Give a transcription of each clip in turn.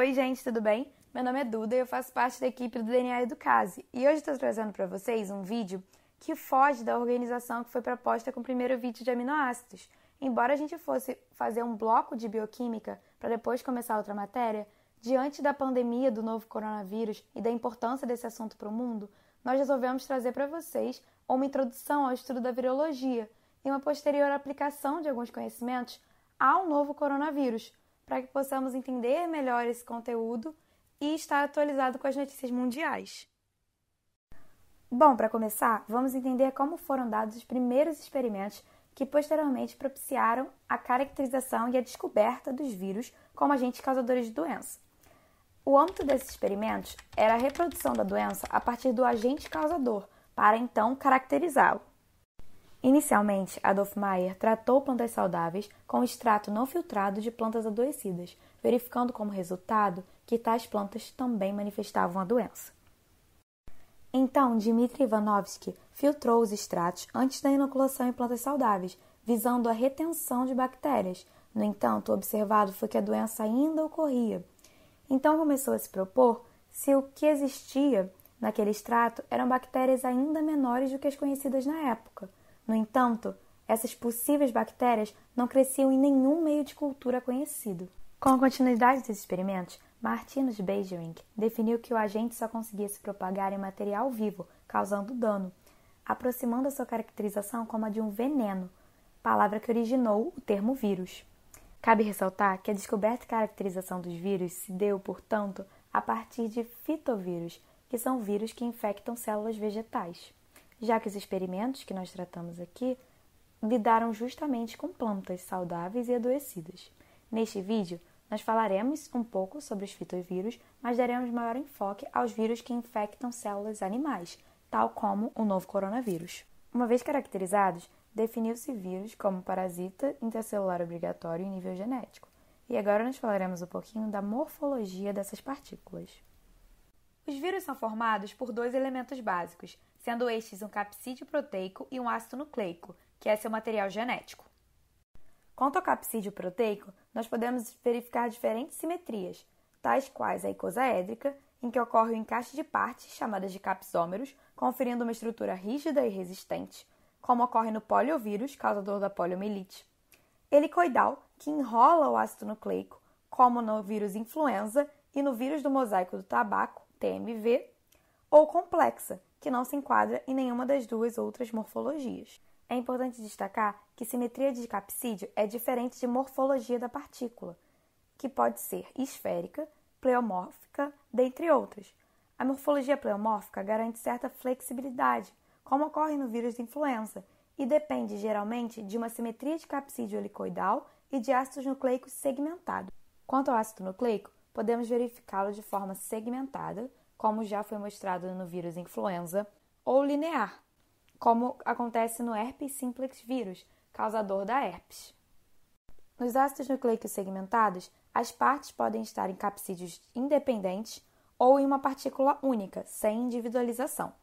Oi, gente, tudo bem? Meu nome é Duda e eu faço parte da equipe do DNA Educase. E hoje estou trazendo para vocês um vídeo que foge da organização que foi proposta com o primeiro vídeo de aminoácidos. Embora a gente fosse fazer um bloco de bioquímica para depois começar outra matéria, diante da pandemia do novo coronavírus e da importância desse assunto para o mundo, nós resolvemos trazer para vocês uma introdução ao estudo da virologia e uma posterior aplicação de alguns conhecimentos ao novo coronavírus para que possamos entender melhor esse conteúdo e estar atualizado com as notícias mundiais. Bom, para começar, vamos entender como foram dados os primeiros experimentos que posteriormente propiciaram a caracterização e a descoberta dos vírus como agentes causadores de doença. O âmbito desses experimentos era a reprodução da doença a partir do agente causador, para então caracterizá-lo. Inicialmente, Adolf Mayer tratou plantas saudáveis com extrato não filtrado de plantas adoecidas, verificando como resultado que tais plantas também manifestavam a doença. Então, Dmitry Ivanovsky filtrou os extratos antes da inoculação em plantas saudáveis, visando a retenção de bactérias. No entanto, observado foi que a doença ainda ocorria. Então, começou a se propor se o que existia naquele extrato eram bactérias ainda menores do que as conhecidas na época no entanto, essas possíveis bactérias não cresciam em nenhum meio de cultura conhecido. Com a continuidade dos experimentos, Martinus Beijerinck definiu que o agente só conseguia se propagar em material vivo, causando dano, aproximando a sua caracterização como a de um veneno, palavra que originou o termo vírus. Cabe ressaltar que a descoberta e caracterização dos vírus se deu, portanto, a partir de fitovírus, que são vírus que infectam células vegetais já que os experimentos que nós tratamos aqui lidaram justamente com plantas saudáveis e adoecidas. Neste vídeo, nós falaremos um pouco sobre os fitovírus, mas daremos maior enfoque aos vírus que infectam células animais, tal como o novo coronavírus. Uma vez caracterizados, definiu-se vírus como parasita intercelular obrigatório em nível genético. E agora nós falaremos um pouquinho da morfologia dessas partículas. Os vírus são formados por dois elementos básicos, sendo estes um capsídeo proteico e um ácido nucleico, que é seu material genético. Quanto ao capsídeo proteico, nós podemos verificar diferentes simetrias, tais quais a icosaédrica, em que ocorre o encaixe de partes chamadas de capsômeros, conferindo uma estrutura rígida e resistente, como ocorre no poliovírus, causador da poliomielite. Helicoidal, que enrola o ácido nucleico, como no vírus influenza e no vírus do mosaico do tabaco, TMV, ou complexa, que não se enquadra em nenhuma das duas outras morfologias. É importante destacar que simetria de capsídeo é diferente de morfologia da partícula, que pode ser esférica, pleomórfica, dentre outras. A morfologia pleomórfica garante certa flexibilidade, como ocorre no vírus de influenza, e depende geralmente de uma simetria de capsídeo helicoidal e de ácidos nucleicos segmentados. Quanto ao ácido nucleico, podemos verificá-lo de forma segmentada como já foi mostrado no vírus influenza, ou linear, como acontece no herpes simplex vírus, causador da herpes. Nos ácidos nucleicos segmentados, as partes podem estar em capsídeos independentes ou em uma partícula única, sem individualização.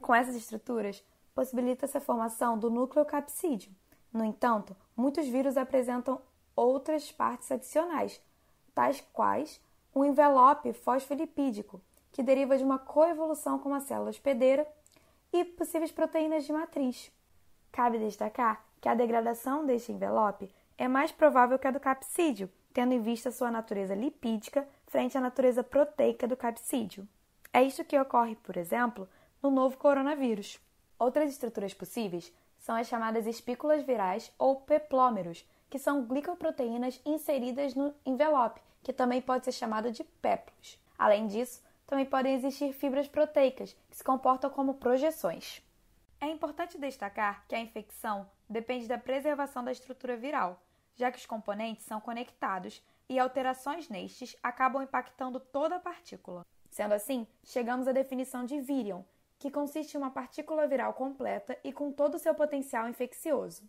Com essas estruturas, possibilita-se a formação do núcleo capsídeo. No entanto, muitos vírus apresentam outras partes adicionais, tais quais um envelope fosfolipídico, que deriva de uma coevolução com a célula hospedeira, e possíveis proteínas de matriz. Cabe destacar que a degradação deste envelope é mais provável que a do capsídeo, tendo em vista sua natureza lipídica frente à natureza proteica do capsídeo. É isto que ocorre, por exemplo, no novo coronavírus. Outras estruturas possíveis são as chamadas espículas virais ou peplômeros, que são glicoproteínas inseridas no envelope, que também pode ser chamado de pépilos. Além disso, também podem existir fibras proteicas, que se comportam como projeções. É importante destacar que a infecção depende da preservação da estrutura viral, já que os componentes são conectados e alterações nestes acabam impactando toda a partícula. Sendo assim, chegamos à definição de virion, que consiste em uma partícula viral completa e com todo o seu potencial infeccioso.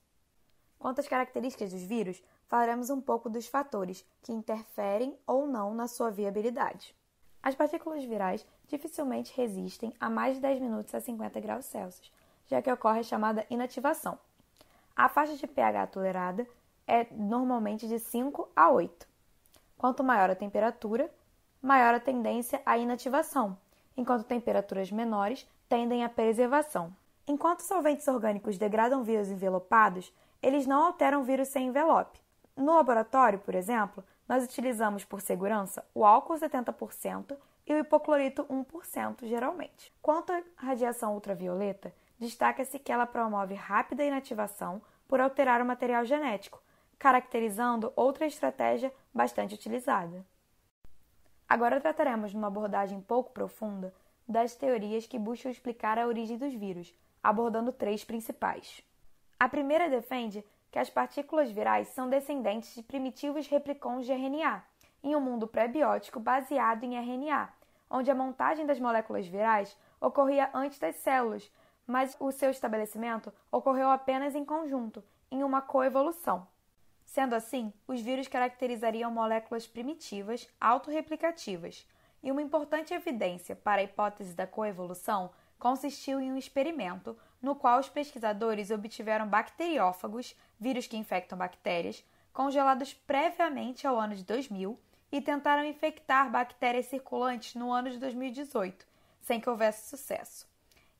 Quanto às características dos vírus, falaremos um pouco dos fatores que interferem ou não na sua viabilidade. As partículas virais dificilmente resistem a mais de 10 minutos a 50 graus Celsius, já que ocorre a chamada inativação. A faixa de pH tolerada é normalmente de 5 a 8. Quanto maior a temperatura, maior a tendência à inativação, enquanto temperaturas menores tendem à preservação. Enquanto solventes orgânicos degradam vírus envelopados, eles não alteram o vírus sem envelope. No laboratório, por exemplo, nós utilizamos por segurança o álcool 70% e o hipoclorito 1%, geralmente. Quanto à radiação ultravioleta, destaca-se que ela promove rápida inativação por alterar o material genético, caracterizando outra estratégia bastante utilizada. Agora trataremos numa abordagem pouco profunda das teorias que buscam explicar a origem dos vírus, abordando três principais. A primeira defende que as partículas virais são descendentes de primitivos replicons de RNA, em um mundo pré-biótico baseado em RNA, onde a montagem das moléculas virais ocorria antes das células, mas o seu estabelecimento ocorreu apenas em conjunto, em uma coevolução. Sendo assim, os vírus caracterizariam moléculas primitivas, autorreplicativas, e uma importante evidência para a hipótese da coevolução consistiu em um experimento no qual os pesquisadores obtiveram bacteriófagos, vírus que infectam bactérias, congelados previamente ao ano de 2000 e tentaram infectar bactérias circulantes no ano de 2018, sem que houvesse sucesso.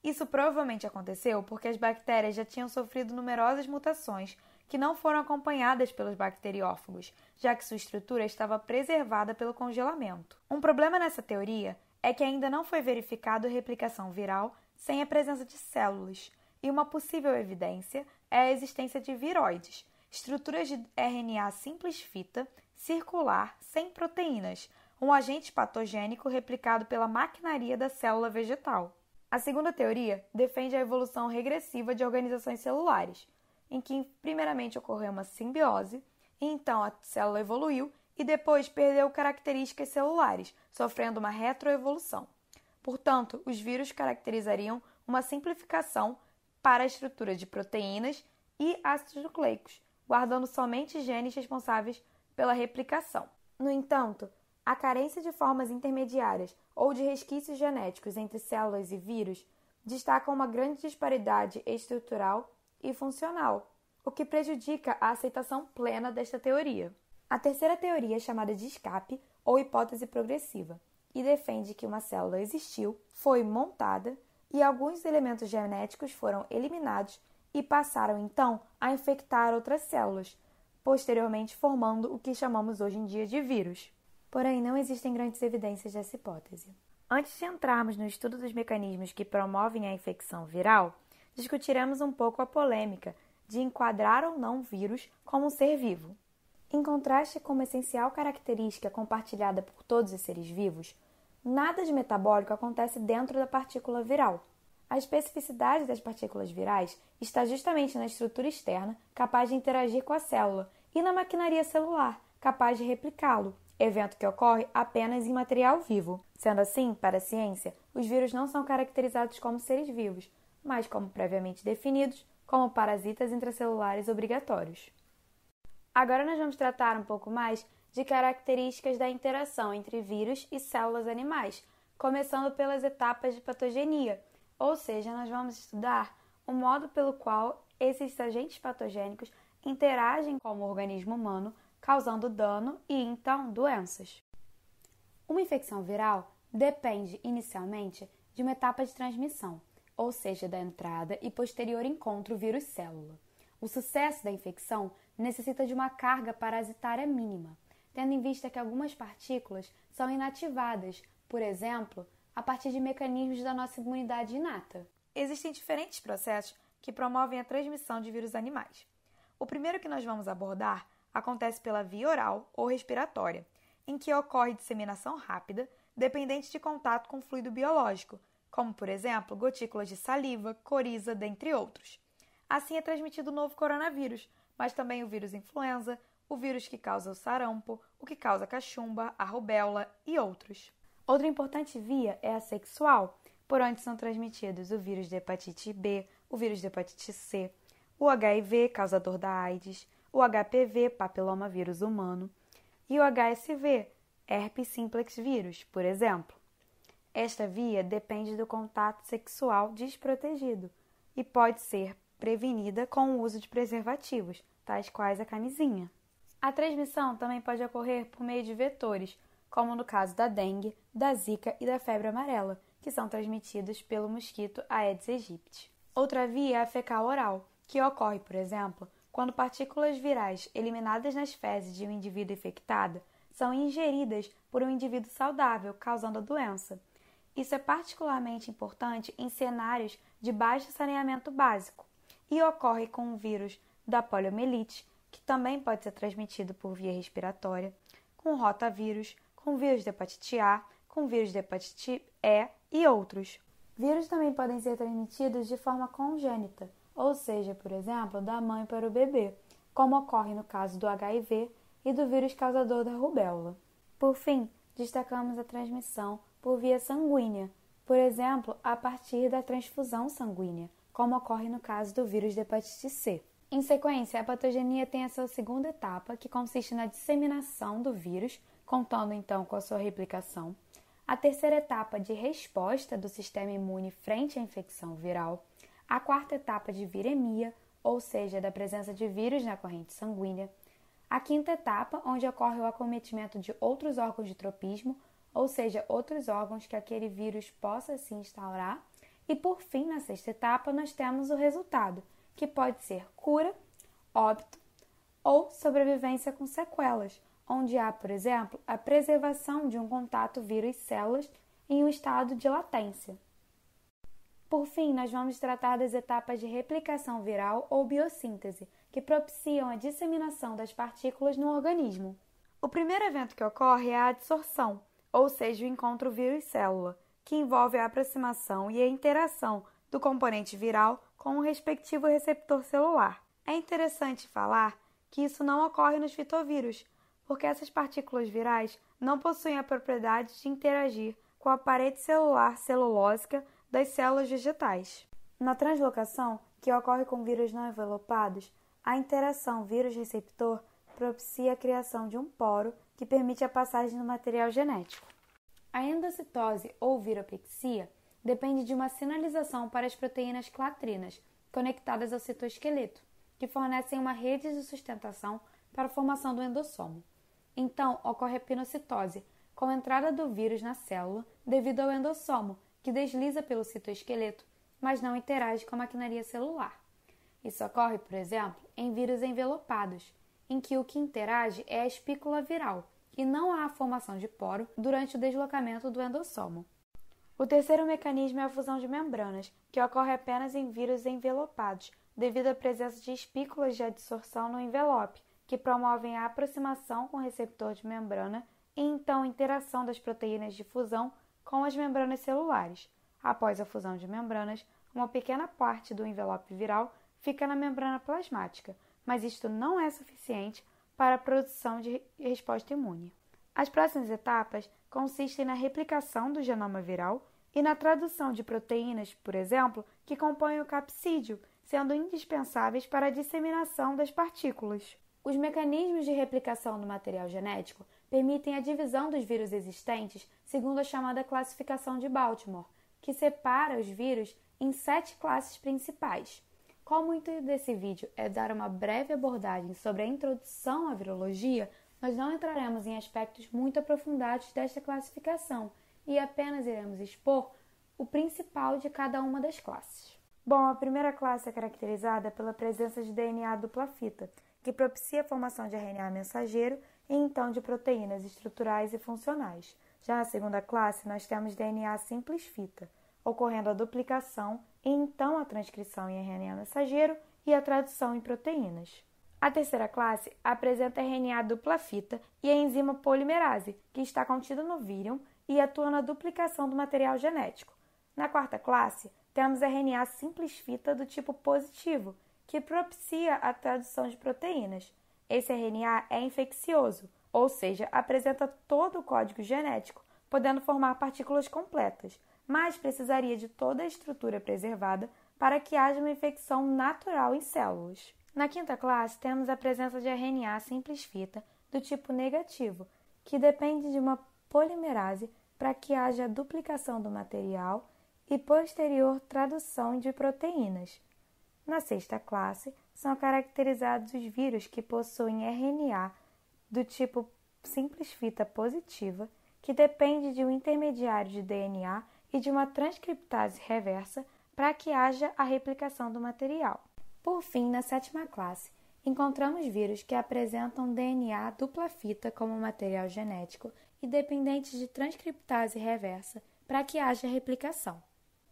Isso provavelmente aconteceu porque as bactérias já tinham sofrido numerosas mutações que não foram acompanhadas pelos bacteriófagos, já que sua estrutura estava preservada pelo congelamento. Um problema nessa teoria é que ainda não foi verificado replicação viral sem a presença de células, e uma possível evidência é a existência de viroides, estruturas de RNA simples fita, circular, sem proteínas, um agente patogênico replicado pela maquinaria da célula vegetal. A segunda teoria defende a evolução regressiva de organizações celulares, em que primeiramente ocorreu uma simbiose, e então a célula evoluiu e depois perdeu características celulares, sofrendo uma retroevolução. Portanto, os vírus caracterizariam uma simplificação para a estrutura de proteínas e ácidos nucleicos, guardando somente genes responsáveis pela replicação. No entanto, a carência de formas intermediárias ou de resquícios genéticos entre células e vírus destaca uma grande disparidade estrutural e funcional, o que prejudica a aceitação plena desta teoria. A terceira teoria é chamada de escape ou hipótese progressiva e defende que uma célula existiu, foi montada e alguns elementos genéticos foram eliminados e passaram então a infectar outras células, posteriormente formando o que chamamos hoje em dia de vírus. Porém, não existem grandes evidências dessa hipótese. Antes de entrarmos no estudo dos mecanismos que promovem a infecção viral, discutiremos um pouco a polêmica de enquadrar ou não o vírus como um ser vivo. Em contraste com uma essencial característica compartilhada por todos os seres vivos, nada de metabólico acontece dentro da partícula viral. A especificidade das partículas virais está justamente na estrutura externa, capaz de interagir com a célula, e na maquinaria celular, capaz de replicá-lo, evento que ocorre apenas em material vivo. Sendo assim, para a ciência, os vírus não são caracterizados como seres vivos, mas como previamente definidos, como parasitas intracelulares obrigatórios. Agora nós vamos tratar um pouco mais de características da interação entre vírus e células animais, começando pelas etapas de patogenia, ou seja, nós vamos estudar o modo pelo qual esses agentes patogênicos interagem com o organismo humano, causando dano e então doenças. Uma infecção viral depende inicialmente de uma etapa de transmissão, ou seja, da entrada e posterior encontro vírus-célula. O sucesso da infecção necessita de uma carga parasitária mínima, tendo em vista que algumas partículas são inativadas, por exemplo, a partir de mecanismos da nossa imunidade inata. Existem diferentes processos que promovem a transmissão de vírus animais. O primeiro que nós vamos abordar acontece pela via oral ou respiratória, em que ocorre disseminação rápida, dependente de contato com fluido biológico, como, por exemplo, gotículas de saliva, coriza, dentre outros. Assim é transmitido o novo coronavírus, mas também o vírus influenza, o vírus que causa o sarampo, o que causa a cachumba, a rubéola e outros. Outra importante via é a sexual, por onde são transmitidos o vírus de hepatite B, o vírus de hepatite C, o HIV, causador da AIDS, o HPV, papilomavírus humano, e o HSV, herpes simplex vírus, por exemplo. Esta via depende do contato sexual desprotegido e pode ser prevenida com o uso de preservativos, tais quais a camisinha. A transmissão também pode ocorrer por meio de vetores, como no caso da dengue, da zika e da febre amarela, que são transmitidos pelo mosquito Aedes aegypti. Outra via é a fecal oral, que ocorre, por exemplo, quando partículas virais eliminadas nas fezes de um indivíduo infectado são ingeridas por um indivíduo saudável, causando a doença. Isso é particularmente importante em cenários de baixo saneamento básico e ocorre com o vírus da poliomielite, que também pode ser transmitido por via respiratória, com rotavírus, com vírus de hepatite A, com vírus de hepatite E e outros. Vírus também podem ser transmitidos de forma congênita, ou seja, por exemplo, da mãe para o bebê, como ocorre no caso do HIV e do vírus causador da rubéola. Por fim, destacamos a transmissão por via sanguínea, por exemplo, a partir da transfusão sanguínea, como ocorre no caso do vírus de hepatite C. Em sequência, a patogenia tem a sua segunda etapa, que consiste na disseminação do vírus, contando então com a sua replicação, a terceira etapa de resposta do sistema imune frente à infecção viral, a quarta etapa de viremia, ou seja, da presença de vírus na corrente sanguínea, a quinta etapa, onde ocorre o acometimento de outros órgãos de tropismo, ou seja, outros órgãos que aquele vírus possa se instaurar, e por fim, na sexta etapa, nós temos o resultado, que pode ser cura, óbito ou sobrevivência com sequelas, onde há, por exemplo, a preservação de um contato vírus-células em um estado de latência. Por fim, nós vamos tratar das etapas de replicação viral ou biossíntese, que propiciam a disseminação das partículas no organismo. O primeiro evento que ocorre é a adsorção, ou seja, o encontro vírus-célula, que envolve a aproximação e a interação do componente viral com o respectivo receptor celular. É interessante falar que isso não ocorre nos fitovírus, porque essas partículas virais não possuem a propriedade de interagir com a parede celular celulósica das células vegetais. Na translocação, que ocorre com vírus não envelopados, a interação vírus-receptor propicia a criação de um poro que permite a passagem do material genético. A endocitose ou viropexia depende de uma sinalização para as proteínas clatrinas, conectadas ao citoesqueleto, que fornecem uma rede de sustentação para a formação do endossomo. Então, ocorre a pinocitose, com a entrada do vírus na célula devido ao endossomo, que desliza pelo citoesqueleto, mas não interage com a maquinaria celular. Isso ocorre, por exemplo, em vírus envelopados, em que o que interage é a espícula viral e não há a formação de poro durante o deslocamento do endossomo. O terceiro mecanismo é a fusão de membranas, que ocorre apenas em vírus envelopados, devido à presença de espículas de adsorção no envelope, que promovem a aproximação com o receptor de membrana e então interação das proteínas de fusão com as membranas celulares. Após a fusão de membranas, uma pequena parte do envelope viral fica na membrana plasmática, mas isto não é suficiente para a produção de resposta imune. As próximas etapas consistem na replicação do genoma viral e na tradução de proteínas, por exemplo, que compõem o capsídeo, sendo indispensáveis para a disseminação das partículas. Os mecanismos de replicação do material genético permitem a divisão dos vírus existentes segundo a chamada classificação de Baltimore, que separa os vírus em sete classes principais. Como o intuito desse vídeo é dar uma breve abordagem sobre a introdução à virologia, nós não entraremos em aspectos muito aprofundados desta classificação, e apenas iremos expor o principal de cada uma das classes. Bom, a primeira classe é caracterizada pela presença de DNA dupla fita, que propicia a formação de RNA mensageiro e então de proteínas estruturais e funcionais. Já na segunda classe, nós temos DNA simples fita, ocorrendo a duplicação e então a transcrição em RNA mensageiro e a tradução em proteínas. A terceira classe apresenta RNA dupla fita e a enzima polimerase, que está contida no vírion e atua na duplicação do material genético. Na quarta classe, temos RNA simples fita do tipo positivo, que propicia a tradução de proteínas. Esse RNA é infeccioso, ou seja, apresenta todo o código genético, podendo formar partículas completas, mas precisaria de toda a estrutura preservada para que haja uma infecção natural em células. Na quinta classe, temos a presença de RNA simples fita do tipo negativo, que depende de uma polimerase para que haja duplicação do material e posterior tradução de proteínas. Na sexta classe, são caracterizados os vírus que possuem RNA do tipo simples fita positiva, que depende de um intermediário de DNA e de uma transcriptase reversa para que haja a replicação do material. Por fim, na sétima classe, encontramos vírus que apresentam DNA dupla fita como material genético e dependentes de transcriptase reversa para que haja replicação.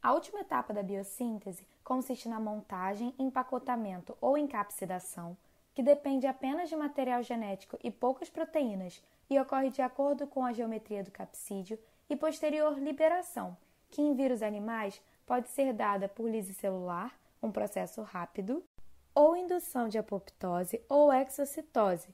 A última etapa da biossíntese consiste na montagem, empacotamento ou encapsidação, que depende apenas de material genético e poucas proteínas e ocorre de acordo com a geometria do capsídeo e posterior liberação, que em vírus animais pode ser dada por lise celular, um processo rápido, ou indução de apoptose ou exocitose,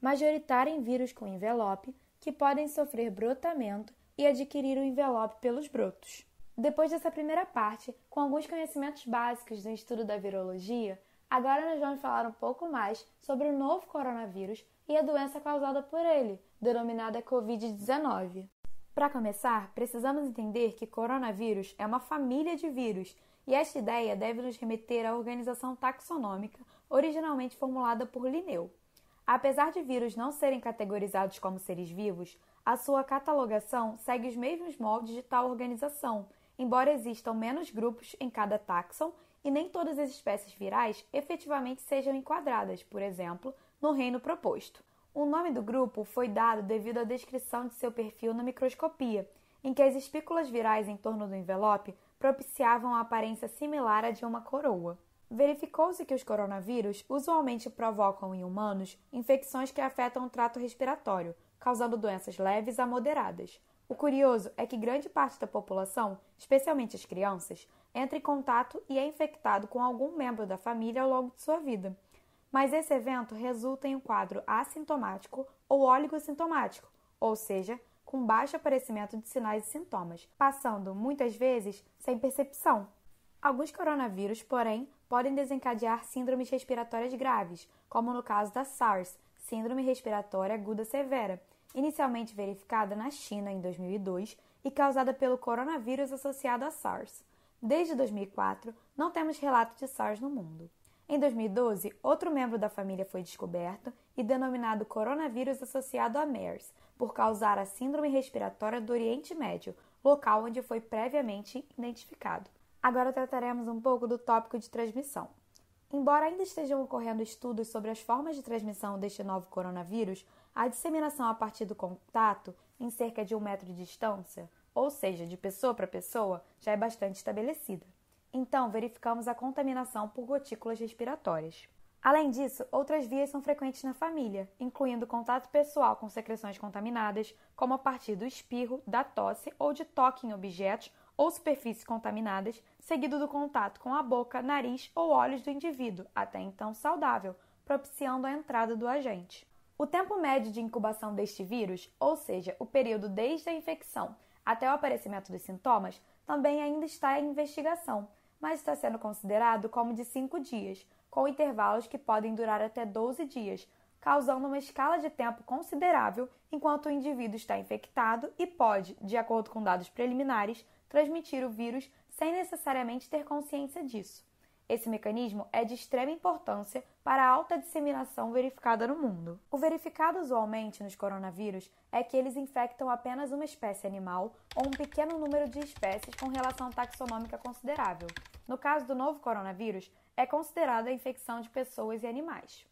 majoritária em vírus com envelope que podem sofrer brotamento e adquirir o envelope pelos brotos. Depois dessa primeira parte, com alguns conhecimentos básicos do estudo da virologia, agora nós vamos falar um pouco mais sobre o novo coronavírus e a doença causada por ele, denominada Covid-19. Para começar, precisamos entender que coronavírus é uma família de vírus e esta ideia deve nos remeter à organização taxonômica originalmente formulada por Linneu. Apesar de vírus não serem categorizados como seres vivos, a sua catalogação segue os mesmos moldes de tal organização, embora existam menos grupos em cada taxon e nem todas as espécies virais efetivamente sejam enquadradas, por exemplo, no reino proposto. O nome do grupo foi dado devido à descrição de seu perfil na microscopia, em que as espículas virais em torno do envelope propiciavam a aparência similar à de uma coroa verificou-se que os coronavírus usualmente provocam em humanos infecções que afetam o trato respiratório, causando doenças leves a moderadas. O curioso é que grande parte da população, especialmente as crianças, entra em contato e é infectado com algum membro da família ao longo de sua vida. Mas esse evento resulta em um quadro assintomático ou oligossintomático, ou seja, com baixo aparecimento de sinais e sintomas, passando muitas vezes sem percepção. Alguns coronavírus, porém, podem desencadear síndromes respiratórias graves, como no caso da SARS, Síndrome Respiratória Aguda Severa, inicialmente verificada na China em 2002 e causada pelo coronavírus associado à SARS. Desde 2004, não temos relato de SARS no mundo. Em 2012, outro membro da família foi descoberto e denominado coronavírus associado a MERS, por causar a Síndrome Respiratória do Oriente Médio, local onde foi previamente identificado. Agora trataremos um pouco do tópico de transmissão. Embora ainda estejam ocorrendo estudos sobre as formas de transmissão deste novo coronavírus, a disseminação a partir do contato, em cerca de um metro de distância, ou seja, de pessoa para pessoa, já é bastante estabelecida. Então, verificamos a contaminação por gotículas respiratórias. Além disso, outras vias são frequentes na família, incluindo contato pessoal com secreções contaminadas, como a partir do espirro, da tosse ou de toque em objetos ou superfícies contaminadas, seguido do contato com a boca, nariz ou olhos do indivíduo, até então saudável, propiciando a entrada do agente. O tempo médio de incubação deste vírus, ou seja, o período desde a infecção até o aparecimento dos sintomas, também ainda está em investigação, mas está sendo considerado como de 5 dias, com intervalos que podem durar até 12 dias, causando uma escala de tempo considerável enquanto o indivíduo está infectado e pode, de acordo com dados preliminares, transmitir o vírus sem necessariamente ter consciência disso. Esse mecanismo é de extrema importância para a alta disseminação verificada no mundo. O verificado usualmente nos coronavírus é que eles infectam apenas uma espécie animal ou um pequeno número de espécies com relação taxonômica considerável. No caso do novo coronavírus, é considerada a infecção de pessoas e animais.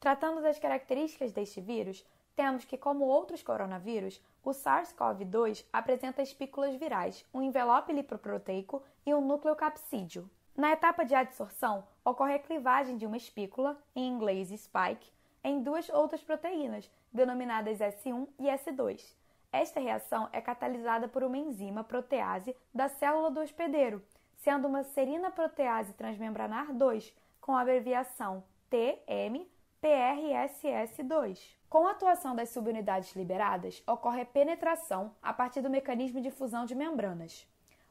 Tratando das características deste vírus, temos que, como outros coronavírus, o SARS-CoV-2 apresenta espículas virais, um envelope lipoproteico e um núcleo capsídeo. Na etapa de adsorção, ocorre a clivagem de uma espícula, em inglês spike, em duas outras proteínas, denominadas S1 e S2. Esta reação é catalisada por uma enzima protease da célula do hospedeiro, sendo uma serina protease transmembranar 2, com a abreviação TM PRSS2. Com a atuação das subunidades liberadas, ocorre a penetração a partir do mecanismo de fusão de membranas.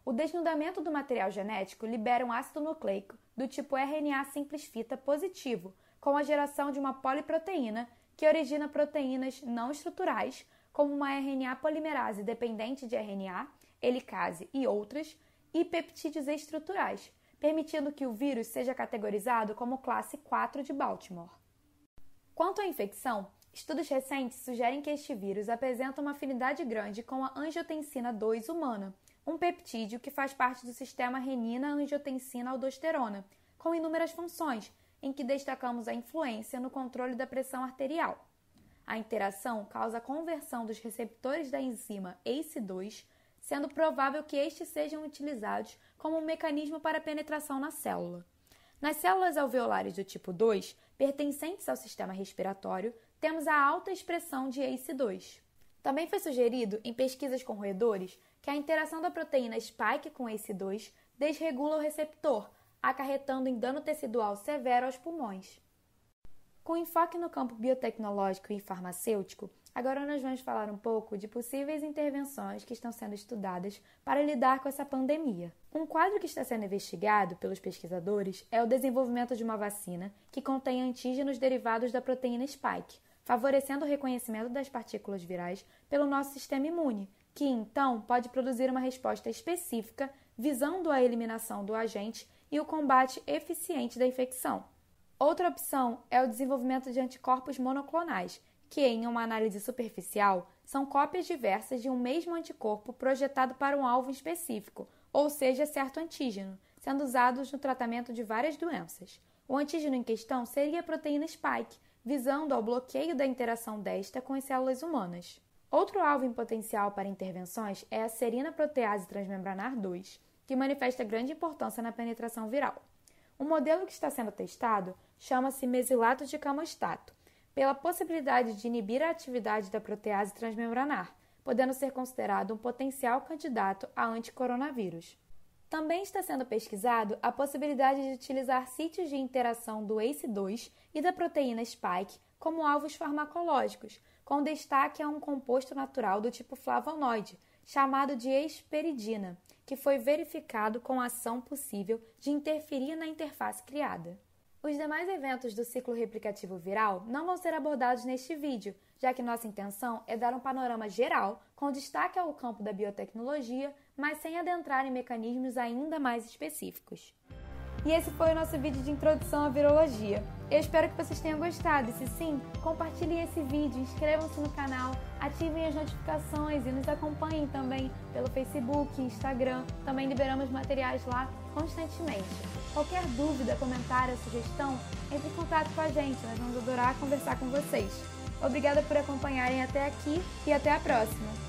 O desnudamento do material genético libera um ácido nucleico do tipo RNA simples fita positivo, com a geração de uma poliproteína que origina proteínas não estruturais, como uma RNA polimerase dependente de RNA, helicase e outras, e peptídeos estruturais, permitindo que o vírus seja categorizado como classe 4 de Baltimore. Quanto à infecção, estudos recentes sugerem que este vírus apresenta uma afinidade grande com a angiotensina 2 humana, um peptídeo que faz parte do sistema renina-angiotensina-aldosterona, com inúmeras funções, em que destacamos a influência no controle da pressão arterial. A interação causa a conversão dos receptores da enzima ACE2, sendo provável que estes sejam utilizados como um mecanismo para penetração na célula. Nas células alveolares do tipo 2, pertencentes ao sistema respiratório, temos a alta expressão de ACE2. Também foi sugerido, em pesquisas com roedores, que a interação da proteína spike com ACE2 desregula o receptor, acarretando em dano tecidual severo aos pulmões. Com enfoque no campo biotecnológico e farmacêutico, Agora nós vamos falar um pouco de possíveis intervenções que estão sendo estudadas para lidar com essa pandemia. Um quadro que está sendo investigado pelos pesquisadores é o desenvolvimento de uma vacina que contém antígenos derivados da proteína spike, favorecendo o reconhecimento das partículas virais pelo nosso sistema imune, que então pode produzir uma resposta específica visando a eliminação do agente e o combate eficiente da infecção. Outra opção é o desenvolvimento de anticorpos monoclonais, que, em uma análise superficial, são cópias diversas de um mesmo anticorpo projetado para um alvo específico, ou seja, certo antígeno, sendo usados no tratamento de várias doenças. O antígeno em questão seria a proteína spike, visando ao bloqueio da interação desta com as células humanas. Outro alvo em potencial para intervenções é a serina protease transmembranar 2, que manifesta grande importância na penetração viral. O modelo que está sendo testado chama-se mesilato de camostato pela possibilidade de inibir a atividade da protease transmembranar, podendo ser considerado um potencial candidato a anticoronavírus. Também está sendo pesquisado a possibilidade de utilizar sítios de interação do ACE2 e da proteína spike como alvos farmacológicos, com destaque a um composto natural do tipo flavonoide, chamado de esperidina, que foi verificado com ação possível de interferir na interface criada. Os demais eventos do ciclo replicativo viral não vão ser abordados neste vídeo, já que nossa intenção é dar um panorama geral com destaque ao campo da biotecnologia, mas sem adentrar em mecanismos ainda mais específicos. E esse foi o nosso vídeo de introdução à virologia. Eu espero que vocês tenham gostado e se sim, compartilhem esse vídeo, inscrevam-se no canal, ativem as notificações e nos acompanhem também pelo Facebook, Instagram. Também liberamos materiais lá constantemente. Qualquer dúvida, comentário ou sugestão, entre em contato com a gente, nós vamos adorar conversar com vocês. Obrigada por acompanharem até aqui e até a próxima!